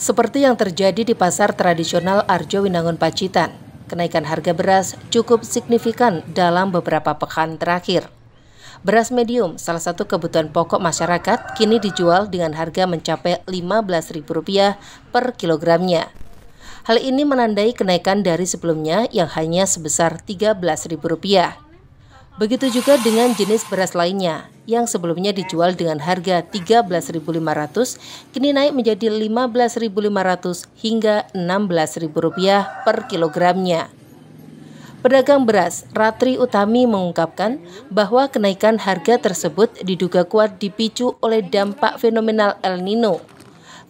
Seperti yang terjadi di pasar tradisional Arjo Winangun Pacitan, kenaikan harga beras cukup signifikan dalam beberapa pekan terakhir. Beras medium, salah satu kebutuhan pokok masyarakat, kini dijual dengan harga mencapai Rp15.000 per kilogramnya. Hal ini menandai kenaikan dari sebelumnya yang hanya sebesar Rp13.000. Begitu juga dengan jenis beras lainnya yang sebelumnya dijual dengan harga 13.500 kini naik menjadi 15.500 hingga 16.000 rupiah per kilogramnya. Pedagang beras Ratri Utami mengungkapkan bahwa kenaikan harga tersebut diduga kuat dipicu oleh dampak fenomenal El Nino.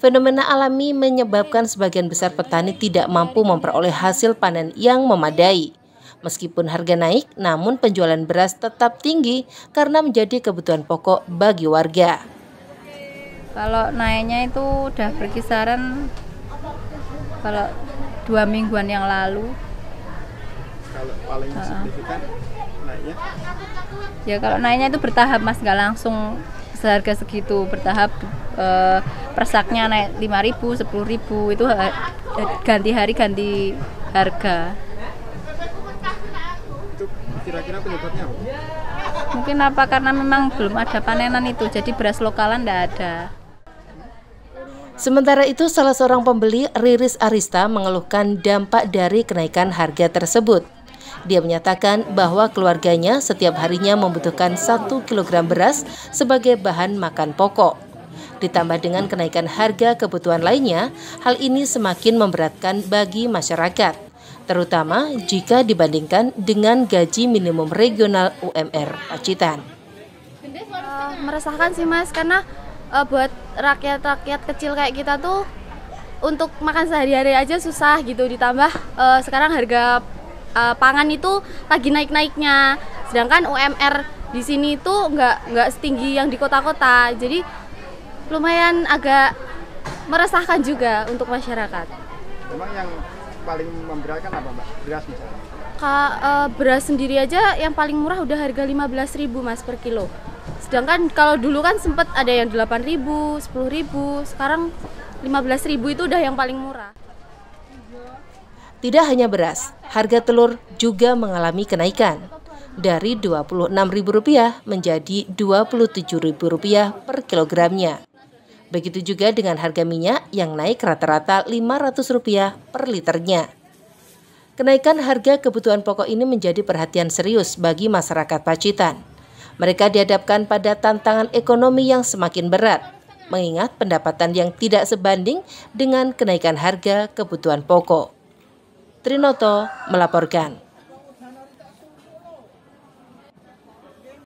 Fenomena alami menyebabkan sebagian besar petani tidak mampu memperoleh hasil panen yang memadai. Meskipun harga naik, namun penjualan beras tetap tinggi karena menjadi kebutuhan pokok bagi warga. Kalau naiknya itu udah berkisaran kalau dua mingguan yang lalu. Kalau paling uh, signifikan naiknya? Ya kalau naiknya itu bertahap mas, nggak langsung seharga segitu bertahap eh, persaknya naik 5000 10000 itu ganti hari ganti harga kira-kira penyebabnya apa? Mungkin apa karena memang belum ada panenan itu, jadi beras lokalan tidak ada. Sementara itu, salah seorang pembeli, Riris Arista, mengeluhkan dampak dari kenaikan harga tersebut. Dia menyatakan bahwa keluarganya setiap harinya membutuhkan 1 kg beras sebagai bahan makan pokok. Ditambah dengan kenaikan harga kebutuhan lainnya, hal ini semakin memberatkan bagi masyarakat terutama jika dibandingkan dengan gaji minimum regional UMR Pacitan. Uh, meresahkan sih mas, karena uh, buat rakyat-rakyat kecil kayak kita tuh untuk makan sehari-hari aja susah gitu, ditambah uh, sekarang harga uh, pangan itu lagi naik-naiknya, sedangkan UMR di sini itu nggak nggak setinggi yang di kota-kota jadi lumayan agak meresahkan juga untuk masyarakat. Memang yang paling memberatkan apa mbak? Beras misalnya? Kak, uh, eh, beras sendiri aja yang paling murah udah harga 15.000 mas per kilo. Sedangkan kalau dulu kan sempat ada yang 8.000, 10.000, sekarang 15.000 itu udah yang paling murah. Tidak hanya beras, harga telur juga mengalami kenaikan dari Rp26.000 menjadi Rp27.000 per kilogramnya. Begitu juga dengan harga minyak yang naik rata-rata Rp500 per liternya. Kenaikan harga kebutuhan pokok ini menjadi perhatian serius bagi masyarakat Pacitan. Mereka dihadapkan pada tantangan ekonomi yang semakin berat, mengingat pendapatan yang tidak sebanding dengan kenaikan harga kebutuhan pokok. Trinoto melaporkan.